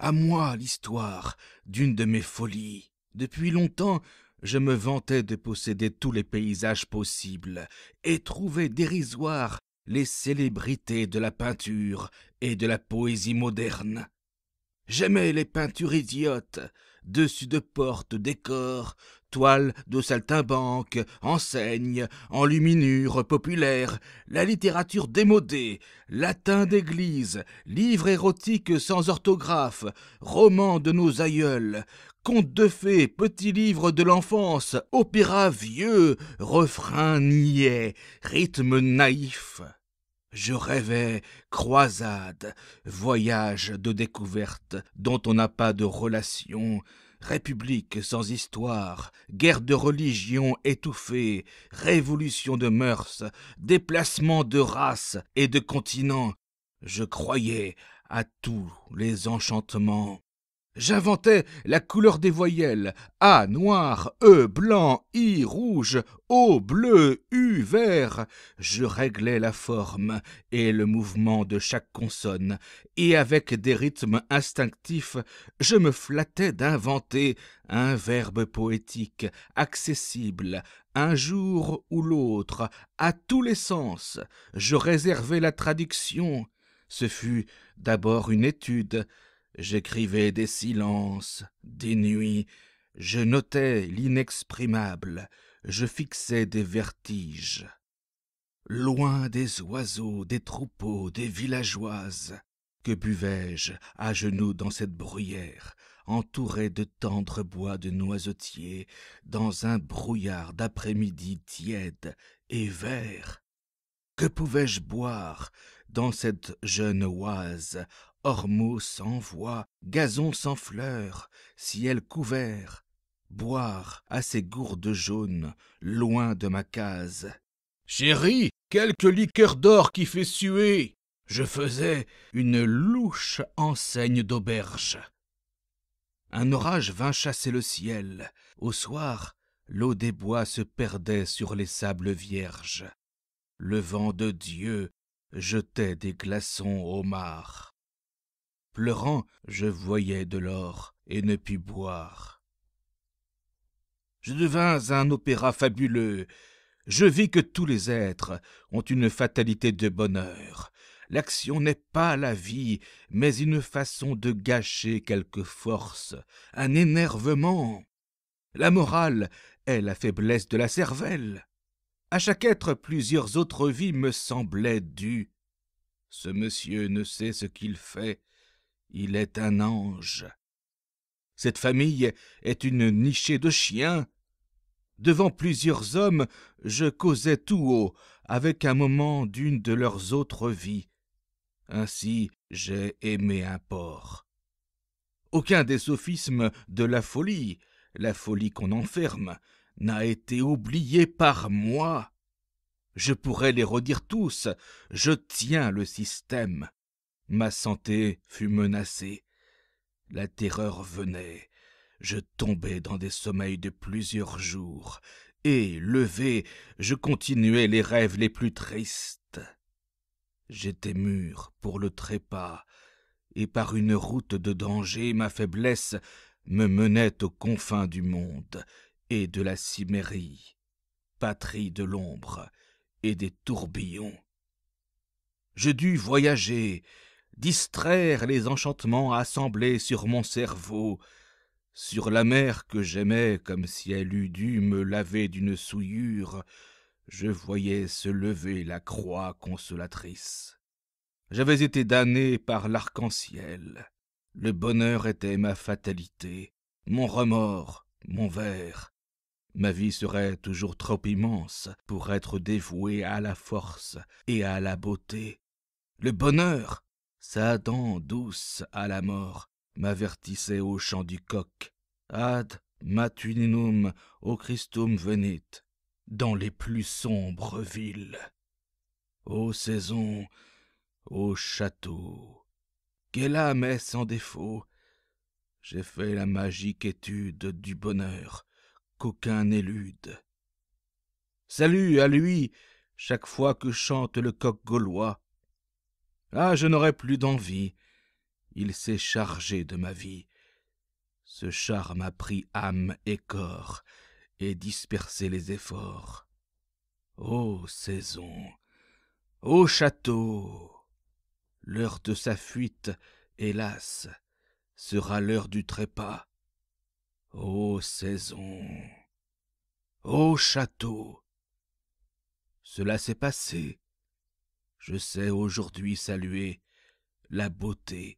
À moi l'histoire d'une de mes folies. Depuis longtemps, je me vantais de posséder tous les paysages possibles et trouvais dérisoires les célébrités de la peinture et de la poésie moderne. J'aimais les peintures idiotes, dessus de portes, décors, toiles de saltimbanques, enseignes, enluminures populaires, la littérature démodée, latin d'église, livres érotiques sans orthographe, romans de nos aïeuls, contes de fées, petits livres de l'enfance, opéra vieux, refrains niais, rythme naïf Je rêvais croisade, voyage de découverte dont on n'a pas de relation, République sans histoire, guerre de religion étouffée, révolution de mœurs, déplacement de races et de continents, je croyais à tous les enchantements J'inventais la couleur des voyelles A noir, E blanc, I rouge, O bleu, U vert. Je réglais la forme et le mouvement de chaque consonne, et avec des rythmes instinctifs, je me flattais d'inventer un verbe poétique, accessible, un jour ou l'autre, à tous les sens. Je réservais la traduction. Ce fut d'abord une étude, J'écrivais des silences, des nuits, je notais l'inexprimable, je fixais des vertiges. Loin des oiseaux, des troupeaux, des villageoises, que buvais-je à genoux dans cette bruyère, entourée de tendres bois de noisetiers, dans un brouillard d'après-midi tiède et vert? Que pouvais-je boire dans cette jeune oise ormeaux sans voix, gazon sans fleurs, ciel couvert, boire à ces gourdes jaunes, loin de ma case. Chérie, quelque liqueur d'or qui fait suer. Je faisais une louche enseigne d'auberge. Un orage vint chasser le ciel. Au soir, l'eau des bois se perdait sur les sables vierges. Le vent de Dieu jetait des glaçons au mar pleurant, je voyais de l'or et ne pus boire. Je devins un opéra fabuleux. Je vis que tous les êtres ont une fatalité de bonheur. L'action n'est pas la vie, mais une façon de gâcher quelque force, un énervement. La morale est la faiblesse de la cervelle. À chaque être, plusieurs autres vies me semblaient dues. Ce monsieur ne sait ce qu'il fait. Il est un ange. Cette famille est une nichée de chiens. Devant plusieurs hommes, je causais tout haut avec un moment d'une de leurs autres vies. Ainsi j'ai aimé un porc. Aucun des sophismes de la folie, la folie qu'on enferme, n'a été oublié par moi. Je pourrais les redire tous, je tiens le système. Ma santé fut menacée. La terreur venait. Je tombais dans des sommeils de plusieurs jours, et, levé, je continuais les rêves les plus tristes. J'étais mûr pour le trépas, et par une route de danger ma faiblesse me menait aux confins du monde et de la Cimérie, patrie de l'ombre et des tourbillons. Je dus voyager, distraire les enchantements assemblés sur mon cerveau, sur la mer que j'aimais comme si elle eût dû me laver d'une souillure, je voyais se lever la croix consolatrice. J'avais été damné par l'arc-en-ciel. Le bonheur était ma fatalité, mon remords, mon verre. Ma vie serait toujours trop immense pour être dévouée à la force et à la beauté. Le bonheur, sa dent douce à la mort m'avertissait au chant du coq. Ad matuninum o Christum venit, dans les plus sombres villes. Ô saison, ô château, quelle âme est sans défaut J'ai fait la magique étude du bonheur qu'aucun n'élude. Salut à lui, chaque fois que chante le coq gaulois, ah, je n'aurai plus d'envie. Il s'est chargé de ma vie. Ce charme a pris âme et corps et dispersé les efforts. Ô saison, ô château, l'heure de sa fuite, hélas, sera l'heure du trépas. Ô saison, ô château. Cela s'est passé je sais aujourd'hui saluer la beauté